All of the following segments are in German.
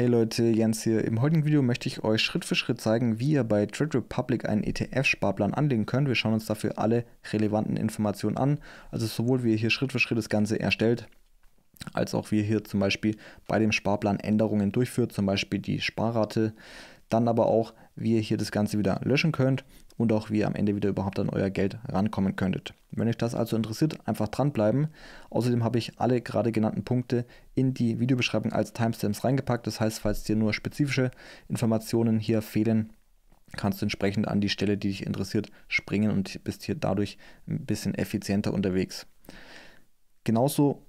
Hey Leute, Jens hier. Im heutigen Video möchte ich euch Schritt für Schritt zeigen, wie ihr bei Trade Republic einen ETF-Sparplan anlegen könnt. Wir schauen uns dafür alle relevanten Informationen an. Also sowohl wie ihr hier Schritt für Schritt das Ganze erstellt, als auch wie ihr hier zum Beispiel bei dem Sparplan Änderungen durchführt, zum Beispiel die Sparrate. Dann aber auch, wie ihr hier das Ganze wieder löschen könnt und auch wie ihr am Ende wieder überhaupt an euer Geld rankommen könntet. Wenn euch das also interessiert, einfach dranbleiben. Außerdem habe ich alle gerade genannten Punkte in die Videobeschreibung als Timestamps reingepackt. Das heißt, falls dir nur spezifische Informationen hier fehlen, kannst du entsprechend an die Stelle, die dich interessiert, springen und bist hier dadurch ein bisschen effizienter unterwegs. Genauso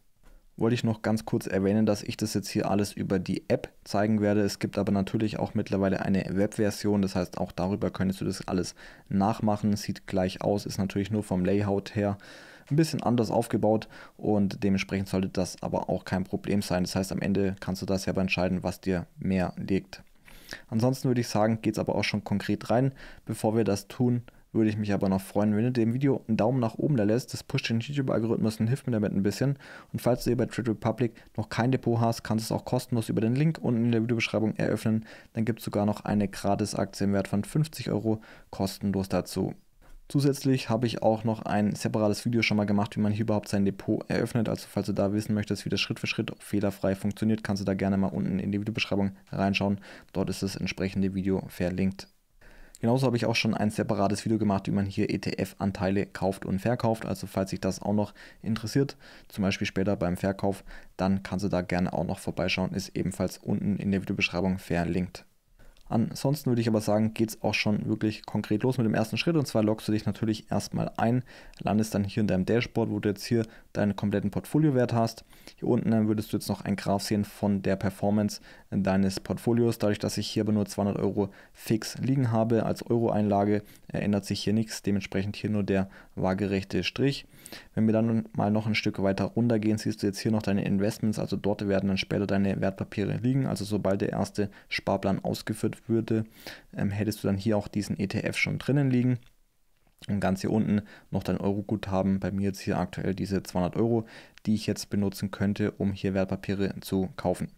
wollte ich noch ganz kurz erwähnen, dass ich das jetzt hier alles über die App zeigen werde. Es gibt aber natürlich auch mittlerweile eine Webversion, das heißt auch darüber könntest du das alles nachmachen. Sieht gleich aus, ist natürlich nur vom Layout her ein bisschen anders aufgebaut und dementsprechend sollte das aber auch kein Problem sein. Das heißt, am Ende kannst du das selber entscheiden, was dir mehr liegt. Ansonsten würde ich sagen, geht es aber auch schon konkret rein. Bevor wir das tun, würde ich mich aber noch freuen, wenn ihr dem Video einen Daumen nach oben da lässt. Das pusht den YouTube-Algorithmus und hilft mir damit ein bisschen. Und falls du hier bei Trade Republic noch kein Depot hast, kannst du es auch kostenlos über den Link unten in der Videobeschreibung eröffnen. Dann gibt es sogar noch eine Gratis-Aktie im Wert von 50 Euro kostenlos dazu. Zusätzlich habe ich auch noch ein separates Video schon mal gemacht, wie man hier überhaupt sein Depot eröffnet. Also falls du da wissen möchtest, wie das Schritt für Schritt fehlerfrei funktioniert, kannst du da gerne mal unten in die Videobeschreibung reinschauen. Dort ist das entsprechende Video verlinkt. Genauso habe ich auch schon ein separates Video gemacht, wie man hier ETF-Anteile kauft und verkauft. Also falls sich das auch noch interessiert, zum Beispiel später beim Verkauf, dann kannst du da gerne auch noch vorbeischauen. Ist ebenfalls unten in der Videobeschreibung verlinkt. Ansonsten würde ich aber sagen, geht es auch schon wirklich konkret los mit dem ersten Schritt. Und zwar loggst du dich natürlich erstmal ein, landest dann hier in deinem Dashboard, wo du jetzt hier deinen kompletten Portfoliowert hast. Hier unten dann äh, würdest du jetzt noch ein Graph sehen von der Performance äh, deines Portfolios. Dadurch, dass ich hier aber nur 200 Euro fix liegen habe als Euro-Einlage, äh, ändert sich hier nichts. Dementsprechend hier nur der waagerechte Strich. Wenn wir dann mal noch ein Stück weiter runter gehen, siehst du jetzt hier noch deine Investments, also dort werden dann später deine Wertpapiere liegen. Also sobald der erste Sparplan ausgeführt würde, ähm, hättest du dann hier auch diesen ETF schon drinnen liegen. Und ganz hier unten noch dein Euroguthaben, Bei mir jetzt hier aktuell diese 200 Euro, die ich jetzt benutzen könnte, um hier Wertpapiere zu kaufen.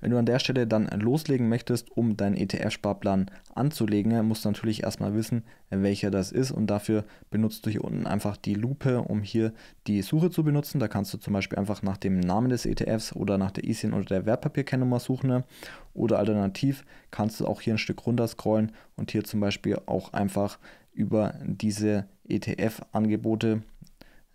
Wenn du an der Stelle dann loslegen möchtest, um deinen ETF-Sparplan anzulegen, musst du natürlich erstmal wissen, welcher das ist und dafür benutzt du hier unten einfach die Lupe, um hier die Suche zu benutzen. Da kannst du zum Beispiel einfach nach dem Namen des ETFs oder nach der ISIN oder der Wertpapierkennnummer suchen oder alternativ kannst du auch hier ein Stück runter scrollen und hier zum Beispiel auch einfach über diese ETF-Angebote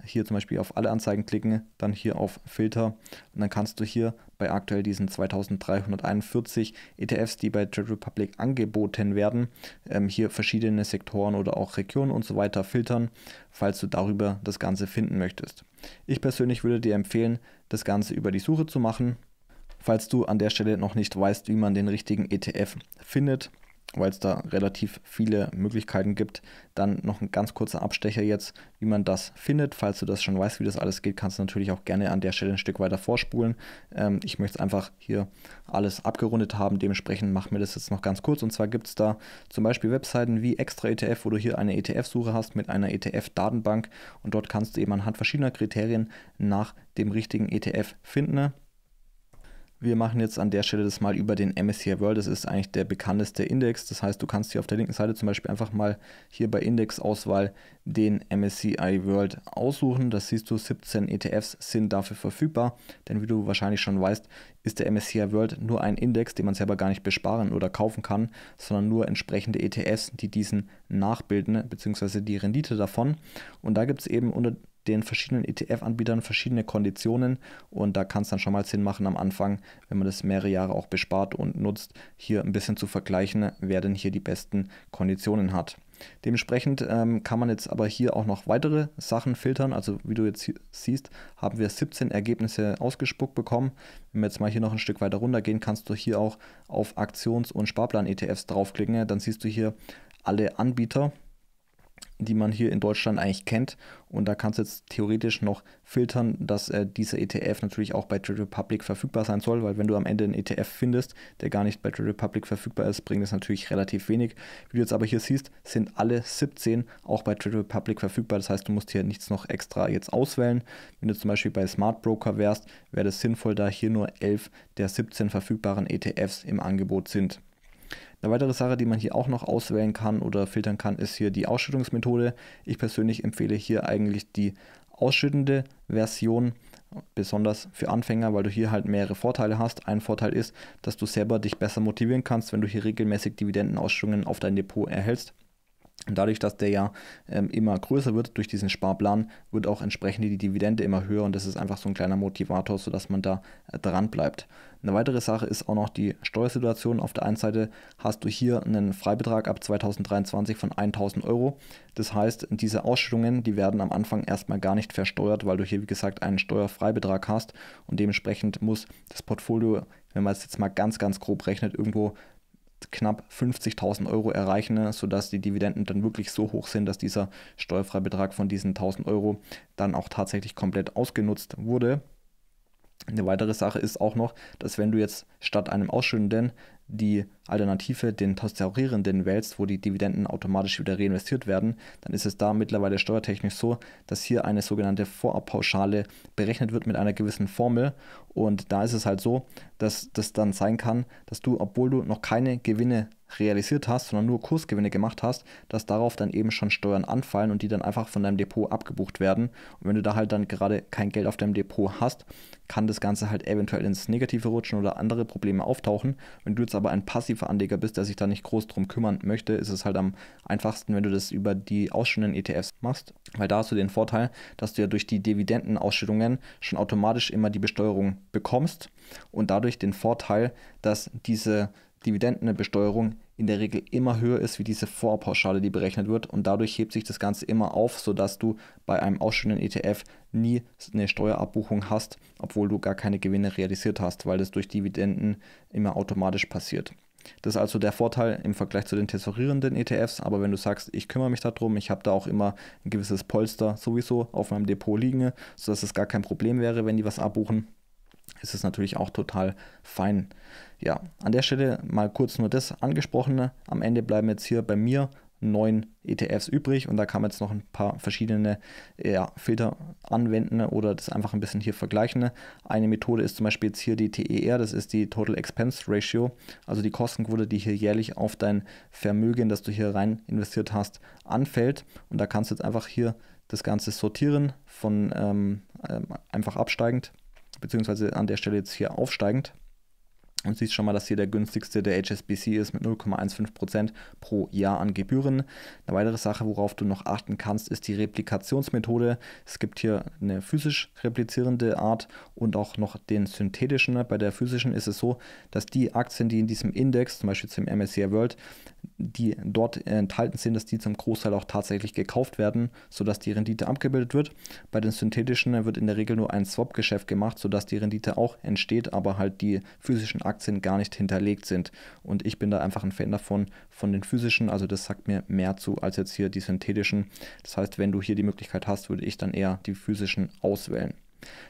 hier zum Beispiel auf alle Anzeigen klicken, dann hier auf Filter und dann kannst du hier bei aktuell diesen 2341 ETFs, die bei Trade Republic angeboten werden, ähm, hier verschiedene Sektoren oder auch Regionen und so weiter filtern, falls du darüber das Ganze finden möchtest. Ich persönlich würde dir empfehlen, das Ganze über die Suche zu machen. Falls du an der Stelle noch nicht weißt, wie man den richtigen ETF findet, weil es da relativ viele Möglichkeiten gibt. Dann noch ein ganz kurzer Abstecher jetzt, wie man das findet. Falls du das schon weißt, wie das alles geht, kannst du natürlich auch gerne an der Stelle ein Stück weiter vorspulen. Ähm, ich möchte es einfach hier alles abgerundet haben. Dementsprechend machen wir das jetzt noch ganz kurz. Und zwar gibt es da zum Beispiel Webseiten wie Extra ETF, wo du hier eine ETF-Suche hast mit einer ETF-Datenbank. Und dort kannst du eben anhand verschiedener Kriterien nach dem richtigen ETF finden. Wir machen jetzt an der Stelle das mal über den MSCI World. Das ist eigentlich der bekannteste Index. Das heißt, du kannst hier auf der linken Seite zum Beispiel einfach mal hier bei Indexauswahl den MSCI World aussuchen. Das siehst du, 17 ETFs sind dafür verfügbar. Denn wie du wahrscheinlich schon weißt, ist der MSCI World nur ein Index, den man selber gar nicht besparen oder kaufen kann, sondern nur entsprechende ETFs, die diesen nachbilden, beziehungsweise die Rendite davon. Und da gibt es eben unter den verschiedenen ETF-Anbietern verschiedene Konditionen und da kann es dann schon mal Sinn machen am Anfang, wenn man das mehrere Jahre auch bespart und nutzt, hier ein bisschen zu vergleichen, wer denn hier die besten Konditionen hat. Dementsprechend ähm, kann man jetzt aber hier auch noch weitere Sachen filtern. Also wie du jetzt siehst, haben wir 17 Ergebnisse ausgespuckt bekommen. Wenn wir jetzt mal hier noch ein Stück weiter runter gehen, kannst du hier auch auf Aktions- und Sparplan-ETFs draufklicken. Dann siehst du hier alle Anbieter die man hier in Deutschland eigentlich kennt. Und da kannst du jetzt theoretisch noch filtern, dass äh, dieser ETF natürlich auch bei Trade Republic verfügbar sein soll, weil wenn du am Ende einen ETF findest, der gar nicht bei Trade Republic verfügbar ist, bringt es natürlich relativ wenig. Wie du jetzt aber hier siehst, sind alle 17 auch bei Trade Republic verfügbar. Das heißt, du musst hier nichts noch extra jetzt auswählen. Wenn du zum Beispiel bei Smart Broker wärst, wäre das sinnvoll, da hier nur 11 der 17 verfügbaren ETFs im Angebot sind. Eine weitere Sache, die man hier auch noch auswählen kann oder filtern kann, ist hier die Ausschüttungsmethode. Ich persönlich empfehle hier eigentlich die ausschüttende Version, besonders für Anfänger, weil du hier halt mehrere Vorteile hast. Ein Vorteil ist, dass du selber dich besser motivieren kannst, wenn du hier regelmäßig Dividendenausschüttungen auf dein Depot erhältst. Und dadurch, dass der ja ähm, immer größer wird durch diesen Sparplan, wird auch entsprechend die Dividende immer höher und das ist einfach so ein kleiner Motivator, sodass man da äh, dran bleibt. Eine weitere Sache ist auch noch die Steuersituation. Auf der einen Seite hast du hier einen Freibetrag ab 2023 von 1000 Euro. Das heißt, diese Ausschüttungen, die werden am Anfang erstmal gar nicht versteuert, weil du hier, wie gesagt, einen Steuerfreibetrag hast und dementsprechend muss das Portfolio wenn man es jetzt mal ganz, ganz grob rechnet, irgendwo knapp 50.000 Euro erreichen, ne, sodass die Dividenden dann wirklich so hoch sind, dass dieser Steuerfreibetrag von diesen 1.000 Euro dann auch tatsächlich komplett ausgenutzt wurde. Eine weitere Sache ist auch noch, dass wenn du jetzt statt einem ausschüttenden die Alternative den Tesorierenden wählst, wo die Dividenden automatisch wieder reinvestiert werden, dann ist es da mittlerweile steuertechnisch so, dass hier eine sogenannte Vorabpauschale berechnet wird mit einer gewissen Formel. Und da ist es halt so, dass das dann sein kann, dass du, obwohl du noch keine Gewinne realisiert hast, sondern nur Kursgewinne gemacht hast, dass darauf dann eben schon Steuern anfallen und die dann einfach von deinem Depot abgebucht werden. Und wenn du da halt dann gerade kein Geld auf deinem Depot hast, kann das Ganze halt eventuell ins Negative rutschen oder andere Probleme auftauchen. Wenn du jetzt jetzt aber ein passiver Anleger bist, der sich da nicht groß drum kümmern möchte, ist es halt am einfachsten, wenn du das über die ausschüttenden ETFs machst, weil da hast du den Vorteil, dass du ja durch die Dividendenausschüttungen schon automatisch immer die Besteuerung bekommst und dadurch den Vorteil, dass diese Dividendenbesteuerung in der Regel immer höher ist wie diese Vorpauschale, die berechnet wird. Und dadurch hebt sich das Ganze immer auf, sodass du bei einem ausstehenden ETF nie eine Steuerabbuchung hast, obwohl du gar keine Gewinne realisiert hast, weil das durch Dividenden immer automatisch passiert. Das ist also der Vorteil im Vergleich zu den tesorierenden ETFs. Aber wenn du sagst, ich kümmere mich darum, ich habe da auch immer ein gewisses Polster sowieso auf meinem Depot liegen, sodass es gar kein Problem wäre, wenn die was abbuchen, ist es natürlich auch total fein. Ja, an der Stelle mal kurz nur das angesprochene. Am Ende bleiben jetzt hier bei mir neun ETFs übrig und da kann man jetzt noch ein paar verschiedene äh, ja, Filter anwenden oder das einfach ein bisschen hier vergleichen. Eine Methode ist zum Beispiel jetzt hier die TER, das ist die Total Expense Ratio, also die Kostenquote, die hier jährlich auf dein Vermögen, das du hier rein investiert hast, anfällt. Und da kannst du jetzt einfach hier das Ganze sortieren von ähm, ähm einfach absteigend beziehungsweise an der Stelle jetzt hier aufsteigend. Und siehst schon mal, dass hier der günstigste der HSBC ist mit 0,15% pro Jahr an Gebühren. Eine weitere Sache, worauf du noch achten kannst, ist die Replikationsmethode. Es gibt hier eine physisch replizierende Art und auch noch den synthetischen. Ne? Bei der physischen ist es so, dass die Aktien, die in diesem Index, zum Beispiel zum MSCI World, die dort enthalten sind, dass die zum Großteil auch tatsächlich gekauft werden, sodass die Rendite abgebildet wird. Bei den synthetischen ne, wird in der Regel nur ein Swap-Geschäft gemacht, sodass die Rendite auch entsteht, aber halt die physischen Aktien Aktien gar nicht hinterlegt sind. Und ich bin da einfach ein Fan davon, von den physischen. Also das sagt mir mehr zu als jetzt hier die synthetischen. Das heißt, wenn du hier die Möglichkeit hast, würde ich dann eher die physischen auswählen.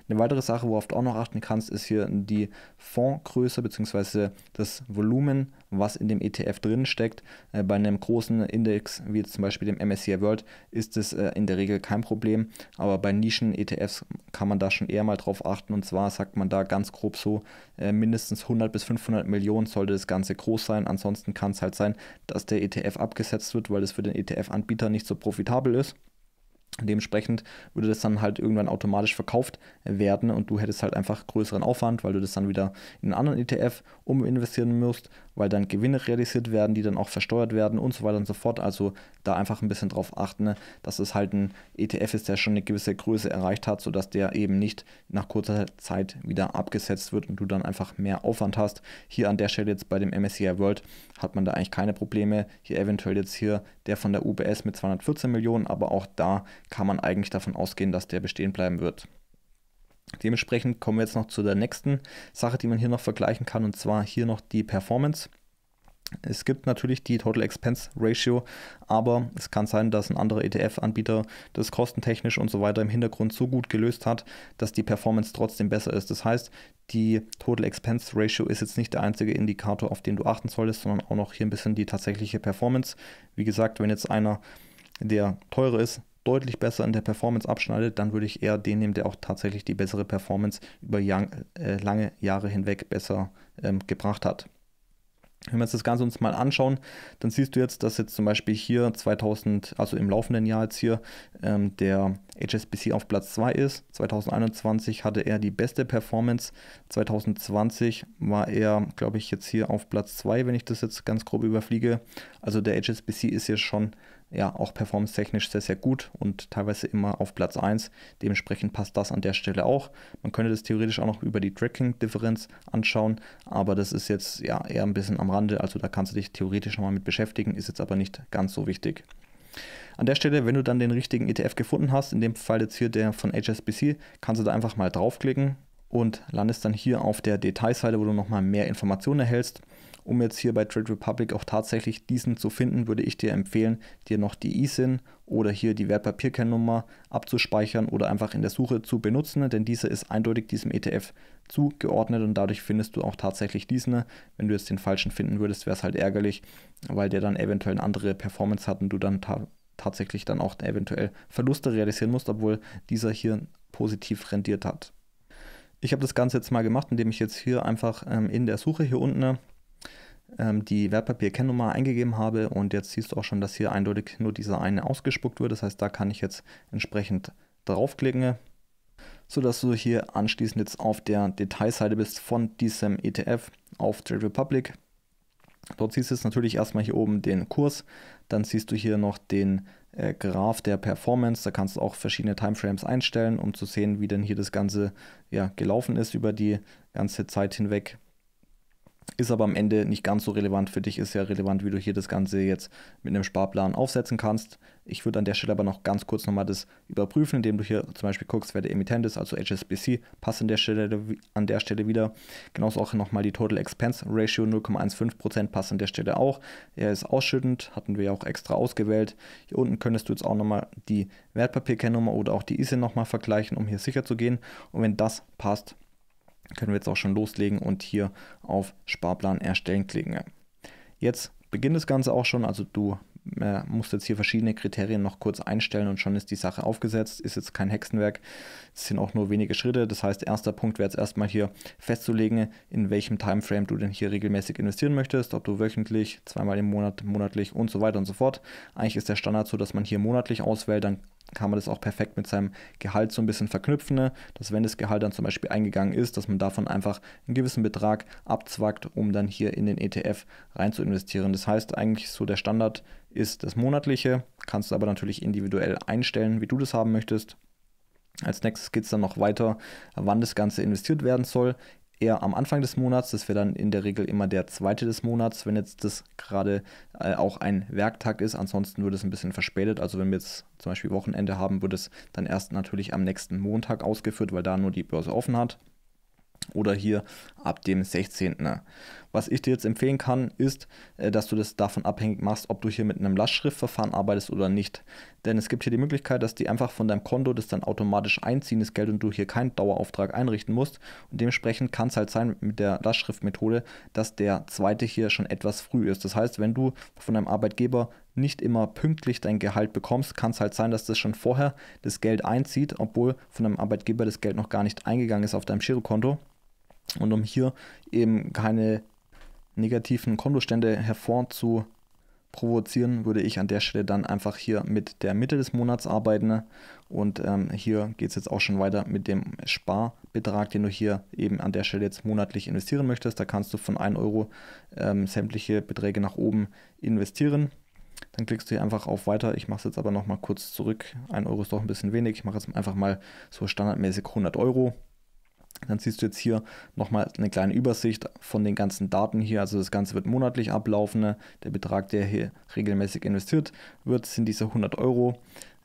Eine weitere Sache, worauf du auch noch achten kannst, ist hier die Fondsgröße bzw. das Volumen, was in dem ETF drin steckt. Äh, bei einem großen Index, wie zum Beispiel dem MSCI World, ist es äh, in der Regel kein Problem. Aber bei Nischen-ETFs kann man da schon eher mal drauf achten. Und zwar sagt man da ganz grob so, äh, mindestens 100 bis 500 Millionen sollte das Ganze groß sein. Ansonsten kann es halt sein, dass der ETF abgesetzt wird, weil es für den ETF-Anbieter nicht so profitabel ist. Dementsprechend würde das dann halt irgendwann automatisch verkauft werden und du hättest halt einfach größeren Aufwand, weil du das dann wieder in einen anderen ETF uminvestieren musst, weil dann Gewinne realisiert werden, die dann auch versteuert werden und so weiter und so fort. Also da einfach ein bisschen drauf achten, ne, dass es halt ein ETF ist, der schon eine gewisse Größe erreicht hat, sodass der eben nicht nach kurzer Zeit wieder abgesetzt wird und du dann einfach mehr Aufwand hast. Hier an der Stelle jetzt bei dem MSCI World hat man da eigentlich keine Probleme. Hier eventuell jetzt hier der von der UBS mit 214 Millionen, aber auch da kann man eigentlich davon ausgehen, dass der bestehen bleiben wird. Dementsprechend kommen wir jetzt noch zu der nächsten Sache, die man hier noch vergleichen kann, und zwar hier noch die Performance. Es gibt natürlich die Total Expense Ratio, aber es kann sein, dass ein anderer ETF-Anbieter das kostentechnisch und so weiter im Hintergrund so gut gelöst hat, dass die Performance trotzdem besser ist. Das heißt, die Total Expense Ratio ist jetzt nicht der einzige Indikator, auf den du achten solltest, sondern auch noch hier ein bisschen die tatsächliche Performance. Wie gesagt, wenn jetzt einer, der teurer ist, deutlich besser in der Performance abschneidet, dann würde ich eher den nehmen, der auch tatsächlich die bessere Performance über young, äh, lange Jahre hinweg besser ähm, gebracht hat. Wenn wir uns das Ganze uns mal anschauen, dann siehst du jetzt, dass jetzt zum Beispiel hier 2000, also im laufenden Jahr jetzt hier, ähm, der HSBC auf Platz 2 ist. 2021 hatte er die beste Performance. 2020 war er, glaube ich, jetzt hier auf Platz 2, wenn ich das jetzt ganz grob überfliege. Also der HSBC ist hier schon ja auch performance-technisch sehr, sehr gut und teilweise immer auf Platz 1. Dementsprechend passt das an der Stelle auch. Man könnte das theoretisch auch noch über die Tracking-Differenz anschauen, aber das ist jetzt ja eher ein bisschen am Rande. Also da kannst du dich theoretisch nochmal mit beschäftigen, ist jetzt aber nicht ganz so wichtig. An der Stelle, wenn du dann den richtigen ETF gefunden hast, in dem Fall jetzt hier der von HSBC, kannst du da einfach mal draufklicken und landest dann hier auf der Detailseite, wo du nochmal mehr Informationen erhältst. Um jetzt hier bei Trade Republic auch tatsächlich diesen zu finden, würde ich dir empfehlen, dir noch die e ISIN oder hier die Wertpapierkennnummer abzuspeichern oder einfach in der Suche zu benutzen, denn diese ist eindeutig diesem ETF zugeordnet und dadurch findest du auch tatsächlich diesen. Wenn du jetzt den falschen finden würdest, wäre es halt ärgerlich, weil der dann eventuell eine andere Performance hat und du dann tatsächlich dann auch eventuell Verluste realisieren musst, obwohl dieser hier positiv rendiert hat. Ich habe das Ganze jetzt mal gemacht, indem ich jetzt hier einfach ähm, in der Suche hier unten ähm, die Wertpapier-Kennnummer eingegeben habe und jetzt siehst du auch schon, dass hier eindeutig nur dieser eine ausgespuckt wird. Das heißt, da kann ich jetzt entsprechend draufklicken, sodass du hier anschließend jetzt auf der Detailseite bist von diesem ETF auf Trade Republic. Dort siehst du jetzt natürlich erstmal hier oben den Kurs, dann siehst du hier noch den äh, Graph der Performance, da kannst du auch verschiedene Timeframes einstellen, um zu sehen, wie denn hier das Ganze ja, gelaufen ist über die ganze Zeit hinweg. Ist aber am Ende nicht ganz so relevant. Für dich ist ja relevant, wie du hier das Ganze jetzt mit einem Sparplan aufsetzen kannst. Ich würde an der Stelle aber noch ganz kurz nochmal das überprüfen, indem du hier zum Beispiel guckst, wer der Emittent ist, also HSBC, passt an der Stelle, an der Stelle wieder. Genauso auch nochmal die Total Expense Ratio 0,15% passt an der Stelle auch. Er ist ausschüttend, hatten wir ja auch extra ausgewählt. Hier unten könntest du jetzt auch nochmal die Wertpapierkennnummer oder auch die ISIN nochmal vergleichen, um hier sicher zu gehen. Und wenn das passt, können wir jetzt auch schon loslegen und hier auf Sparplan erstellen klicken. Jetzt beginnt das Ganze auch schon, also du äh, musst jetzt hier verschiedene Kriterien noch kurz einstellen und schon ist die Sache aufgesetzt, ist jetzt kein Hexenwerk, es sind auch nur wenige Schritte, das heißt erster Punkt wäre jetzt erstmal hier festzulegen, in welchem Timeframe du denn hier regelmäßig investieren möchtest, ob du wöchentlich, zweimal im Monat, monatlich und so weiter und so fort. Eigentlich ist der Standard so, dass man hier monatlich auswählt, dann kann man das auch perfekt mit seinem Gehalt so ein bisschen verknüpfen, ne? dass wenn das Gehalt dann zum Beispiel eingegangen ist, dass man davon einfach einen gewissen Betrag abzwackt, um dann hier in den ETF rein zu investieren. Das heißt eigentlich so der Standard ist das monatliche, kannst du aber natürlich individuell einstellen, wie du das haben möchtest. Als nächstes geht es dann noch weiter, wann das Ganze investiert werden soll eher am Anfang des Monats. Das wäre dann in der Regel immer der zweite des Monats, wenn jetzt das gerade äh, auch ein Werktag ist. Ansonsten würde es ein bisschen verspätet. Also wenn wir jetzt zum Beispiel Wochenende haben, würde es dann erst natürlich am nächsten Montag ausgeführt, weil da nur die Börse offen hat. Oder hier ab dem 16. Was ich dir jetzt empfehlen kann, ist, äh, dass du das davon abhängig machst, ob du hier mit einem Lastschriftverfahren arbeitest oder nicht. Denn es gibt hier die Möglichkeit, dass die einfach von deinem Konto das dann automatisch einziehen, das Geld, und du hier keinen Dauerauftrag einrichten musst. Und dementsprechend kann es halt sein mit der Lastschriftmethode, dass der zweite hier schon etwas früh ist. Das heißt, wenn du von deinem Arbeitgeber nicht immer pünktlich dein Gehalt bekommst, kann es halt sein, dass das schon vorher das Geld einzieht, obwohl von deinem Arbeitgeber das Geld noch gar nicht eingegangen ist auf deinem Girokonto. Und um hier eben keine negativen Kontostände hervorzuprovozieren, würde ich an der Stelle dann einfach hier mit der Mitte des Monats arbeiten. Und ähm, hier geht es jetzt auch schon weiter mit dem Sparbetrag, den du hier eben an der Stelle jetzt monatlich investieren möchtest. Da kannst du von 1 Euro ähm, sämtliche Beträge nach oben investieren. Dann klickst du hier einfach auf Weiter. Ich mache es jetzt aber nochmal kurz zurück. 1 Euro ist doch ein bisschen wenig. Ich mache jetzt einfach mal so standardmäßig 100 Euro. Dann siehst du jetzt hier nochmal eine kleine Übersicht von den ganzen Daten hier. Also das Ganze wird monatlich ablaufen. Ne? Der Betrag, der hier regelmäßig investiert wird, sind diese 100 Euro.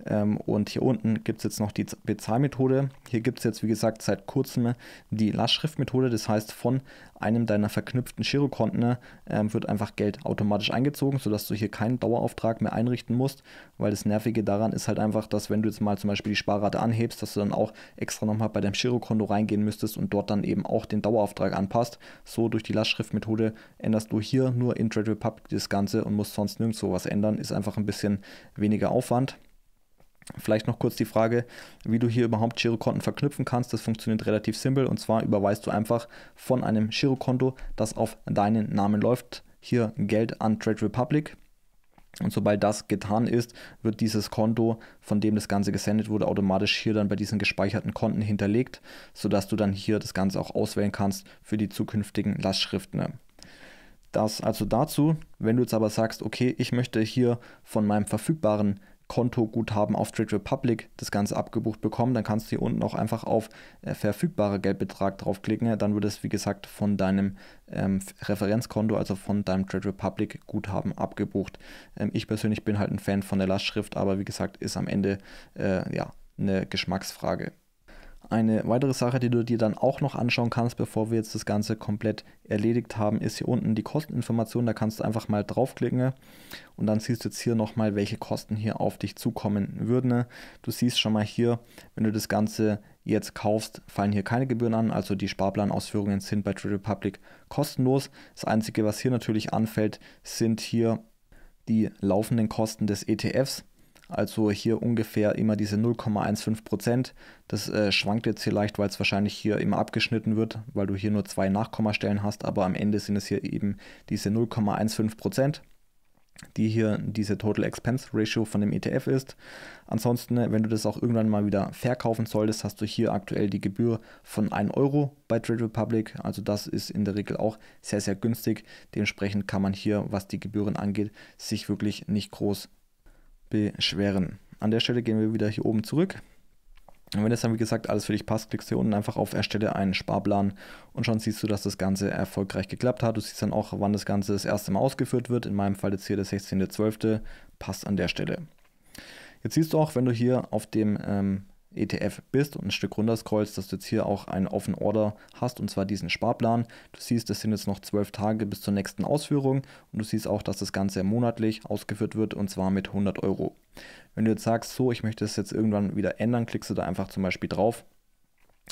Ähm, und hier unten gibt es jetzt noch die Bezahlmethode. Hier gibt es jetzt, wie gesagt, seit kurzem die Lastschriftmethode. Das heißt, von einem deiner verknüpften Girokonten ähm, wird einfach Geld automatisch eingezogen, sodass du hier keinen Dauerauftrag mehr einrichten musst, weil das Nervige daran ist halt einfach, dass wenn du jetzt mal zum Beispiel die Sparrate anhebst, dass du dann auch extra nochmal bei deinem Girokonto reingehen müsstest und dort dann eben auch den Dauerauftrag anpasst. So durch die Lastschriftmethode änderst du hier nur in Trade Republic das Ganze und musst sonst nirgendwo was ändern. Ist einfach ein bisschen weniger Aufwand. Vielleicht noch kurz die Frage, wie du hier überhaupt Girokonten verknüpfen kannst. Das funktioniert relativ simpel und zwar überweist du einfach von einem Girokonto, das auf deinen Namen läuft, hier Geld an Trade Republic. Und sobald das getan ist, wird dieses Konto, von dem das Ganze gesendet wurde, automatisch hier dann bei diesen gespeicherten Konten hinterlegt, sodass du dann hier das Ganze auch auswählen kannst für die zukünftigen Lastschriften. Das also dazu, wenn du jetzt aber sagst, okay, ich möchte hier von meinem verfügbaren Kontoguthaben auf Trade Republic das Ganze abgebucht bekommen, dann kannst du hier unten auch einfach auf äh, verfügbare Geldbetrag draufklicken. Dann wird es, wie gesagt, von deinem ähm, Referenzkonto, also von deinem Trade Republic Guthaben abgebucht. Ähm, ich persönlich bin halt ein Fan von der Lastschrift, aber wie gesagt, ist am Ende äh, ja eine Geschmacksfrage. Eine weitere Sache, die du dir dann auch noch anschauen kannst, bevor wir jetzt das Ganze komplett erledigt haben, ist hier unten die Kosteninformation. Da kannst du einfach mal draufklicken und dann siehst du jetzt hier nochmal, welche Kosten hier auf dich zukommen würden. Du siehst schon mal hier, wenn du das Ganze jetzt kaufst, fallen hier keine Gebühren an. Also die Sparplanausführungen sind bei Trade Republic kostenlos. Das Einzige, was hier natürlich anfällt, sind hier die laufenden Kosten des ETFs also hier ungefähr immer diese 0,15 Prozent. Das äh, schwankt jetzt hier leicht, weil es wahrscheinlich hier immer abgeschnitten wird, weil du hier nur zwei Nachkommastellen hast, aber am Ende sind es hier eben diese 0,15 Prozent die hier diese Total Expense Ratio von dem ETF ist. Ansonsten, äh, wenn du das auch irgendwann mal wieder verkaufen solltest, hast du hier aktuell die Gebühr von 1 Euro bei Trade Republic. Also das ist in der Regel auch sehr, sehr günstig. Dementsprechend kann man hier, was die Gebühren angeht, sich wirklich nicht groß beschweren. An der Stelle gehen wir wieder hier oben zurück. Und wenn das dann, wie gesagt, alles für dich passt, klickst du hier unten einfach auf Erstelle einen Sparplan und schon siehst du, dass das Ganze erfolgreich geklappt hat. Du siehst dann auch, wann das Ganze das erste Mal ausgeführt wird. In meinem Fall jetzt hier der 16.12. passt an der Stelle. Jetzt siehst du auch, wenn du hier auf dem ähm, ETF bist und ein Stück runter scrollst, dass du jetzt hier auch einen offenen Order hast und zwar diesen Sparplan. Du siehst, es sind jetzt noch zwölf Tage bis zur nächsten Ausführung und du siehst auch, dass das Ganze monatlich ausgeführt wird und zwar mit 100 Euro. Wenn du jetzt sagst, so, ich möchte es jetzt irgendwann wieder ändern, klickst du da einfach zum Beispiel drauf,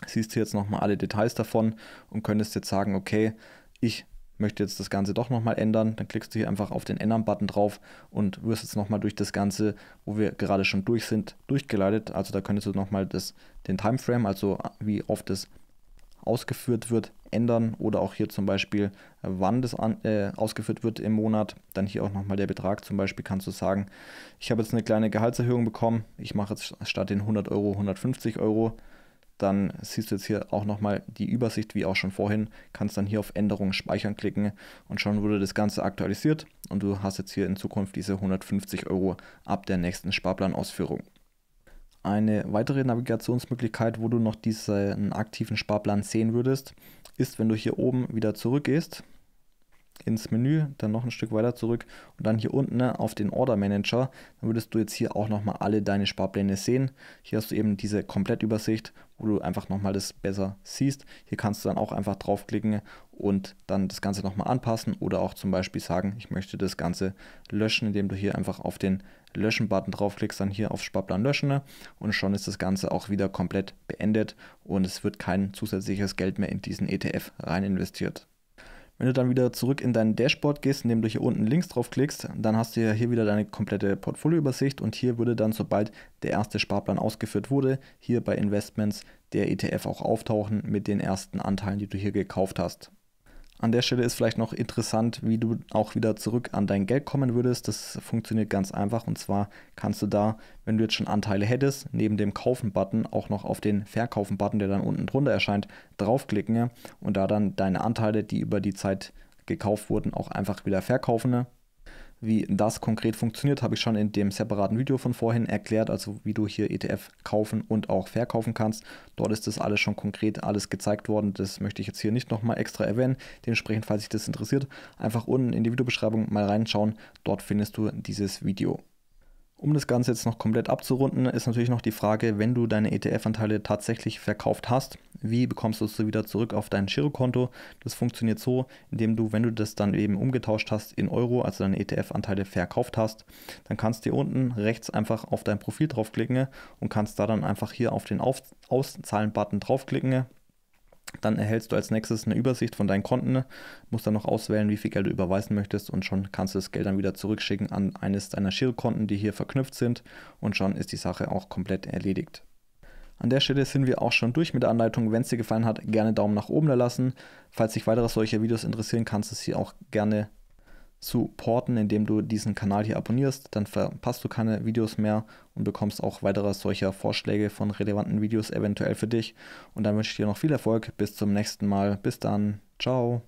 siehst du jetzt nochmal alle Details davon und könntest jetzt sagen, okay, ich möchte jetzt das Ganze doch nochmal ändern, dann klickst du hier einfach auf den Ändern-Button drauf und wirst jetzt nochmal durch das Ganze, wo wir gerade schon durch sind, durchgeleitet. Also da könntest du nochmal den Timeframe, also wie oft es ausgeführt wird, ändern oder auch hier zum Beispiel, wann das an, äh, ausgeführt wird im Monat. Dann hier auch nochmal der Betrag. Zum Beispiel kannst du sagen, ich habe jetzt eine kleine Gehaltserhöhung bekommen. Ich mache jetzt statt den 100 Euro 150 Euro dann siehst du jetzt hier auch nochmal die Übersicht, wie auch schon vorhin, kannst dann hier auf Änderungen speichern klicken und schon wurde das Ganze aktualisiert und du hast jetzt hier in Zukunft diese 150 Euro ab der nächsten Sparplanausführung. Eine weitere Navigationsmöglichkeit, wo du noch diesen aktiven Sparplan sehen würdest, ist, wenn du hier oben wieder zurückgehst ins Menü, dann noch ein Stück weiter zurück und dann hier unten ne, auf den Order Manager, dann würdest du jetzt hier auch nochmal alle deine Sparpläne sehen. Hier hast du eben diese Komplettübersicht, wo du einfach nochmal das besser siehst. Hier kannst du dann auch einfach draufklicken und dann das Ganze nochmal anpassen oder auch zum Beispiel sagen, ich möchte das Ganze löschen, indem du hier einfach auf den Löschen-Button draufklickst, dann hier auf Sparplan löschen ne, und schon ist das Ganze auch wieder komplett beendet und es wird kein zusätzliches Geld mehr in diesen ETF rein investiert. Wenn du dann wieder zurück in dein Dashboard gehst, indem du hier unten links drauf klickst, dann hast du ja hier wieder deine komplette Portfolioübersicht und hier würde dann, sobald der erste Sparplan ausgeführt wurde, hier bei Investments der ETF auch auftauchen mit den ersten Anteilen, die du hier gekauft hast. An der Stelle ist vielleicht noch interessant, wie du auch wieder zurück an dein Geld kommen würdest. Das funktioniert ganz einfach und zwar kannst du da, wenn du jetzt schon Anteile hättest, neben dem Kaufen-Button auch noch auf den Verkaufen-Button, der dann unten drunter erscheint, draufklicken ne? und da dann deine Anteile, die über die Zeit gekauft wurden, auch einfach wieder verkaufen ne? Wie das konkret funktioniert, habe ich schon in dem separaten Video von vorhin erklärt, also wie du hier ETF kaufen und auch verkaufen kannst. Dort ist das alles schon konkret alles gezeigt worden. Das möchte ich jetzt hier nicht nochmal extra erwähnen. Dementsprechend, falls dich das interessiert, einfach unten in die Videobeschreibung mal reinschauen. Dort findest du dieses Video. Um das Ganze jetzt noch komplett abzurunden, ist natürlich noch die Frage, wenn du deine ETF-Anteile tatsächlich verkauft hast, wie bekommst du es wieder zurück auf dein Girokonto? Das funktioniert so, indem du, wenn du das dann eben umgetauscht hast in Euro, also deine ETF-Anteile verkauft hast, dann kannst du hier unten rechts einfach auf dein Profil draufklicken und kannst da dann einfach hier auf den auf Auszahlen-Button draufklicken dann erhältst du als nächstes eine Übersicht von deinen Konten, ne? musst dann noch auswählen, wie viel Geld du überweisen möchtest und schon kannst du das Geld dann wieder zurückschicken an eines deiner Shield-Konten, die hier verknüpft sind und schon ist die Sache auch komplett erledigt. An der Stelle sind wir auch schon durch mit der Anleitung. Wenn es dir gefallen hat, gerne Daumen nach oben da lassen. Falls dich weitere solche Videos interessieren, kannst du sie auch gerne supporten, indem du diesen Kanal hier abonnierst. Dann verpasst du keine Videos mehr und bekommst auch weitere solcher Vorschläge von relevanten Videos eventuell für dich. Und dann wünsche ich dir noch viel Erfolg. Bis zum nächsten Mal. Bis dann. Ciao.